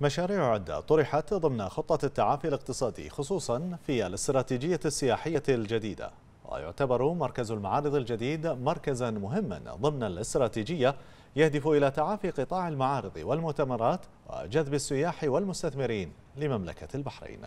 مشاريع عدة طرحت ضمن خطة التعافي الاقتصادي خصوصا في الاستراتيجية السياحية الجديدة ويعتبر مركز المعارض الجديد مركزا مهما ضمن الاستراتيجية يهدف إلى تعافي قطاع المعارض والمؤتمرات وجذب السياح والمستثمرين لمملكة البحرين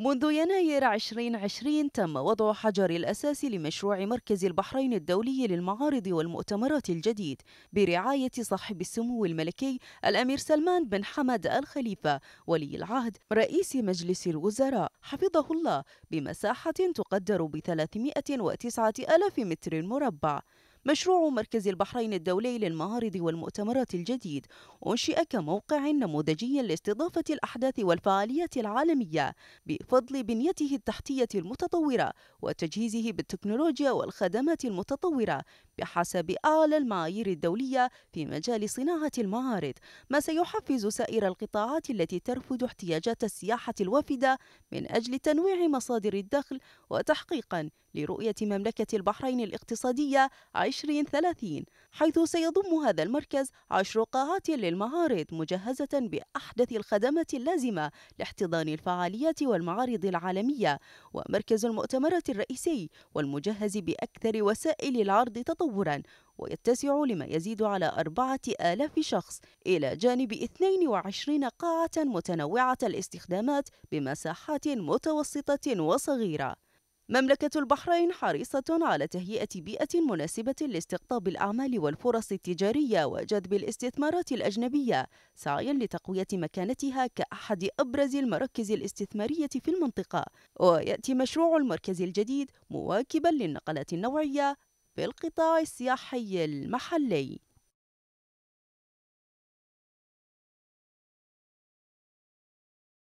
منذ يناير 2020 تم وضع حجر الأساس لمشروع مركز البحرين الدولي للمعارض والمؤتمرات الجديد برعاية صاحب السمو الملكي الأمير سلمان بن حمد الخليفة ولي العهد رئيس مجلس الوزراء حفظه الله بمساحة تقدر ب 309 ألف متر مربع مشروع مركز البحرين الدولي للمعارض والمؤتمرات الجديد أنشئ كموقع نموذجي لاستضافة الأحداث والفعاليات العالمية بفضل بنيته التحتية المتطورة وتجهيزه بالتكنولوجيا والخدمات المتطورة بحسب أعلى المعايير الدولية في مجال صناعة المعارض ما سيحفز سائر القطاعات التي ترفض احتياجات السياحة الوافدة من أجل تنويع مصادر الدخل وتحقيقا لرؤية مملكة البحرين الاقتصادية 2030 حيث سيضم هذا المركز عشر قاعات للمعارض مجهزة بأحدث الخدمات اللازمة لاحتضان الفعاليات والمعارض العالمية ومركز المؤتمرات الرئيسي والمجهز بأكثر وسائل العرض تطورا ويتسع لما يزيد على أربعة آلاف شخص إلى جانب 22 قاعة متنوعة الاستخدامات بمساحات متوسطة وصغيرة مملكة البحرين حريصة على تهيئة بيئة مناسبة لاستقطاب الأعمال والفرص التجارية وجذب الاستثمارات الأجنبية سعيا لتقوية مكانتها كأحد أبرز المراكز الاستثمارية في المنطقة ويأتي مشروع المركز الجديد مواكبا للنقلات النوعية في القطاع السياحي المحلي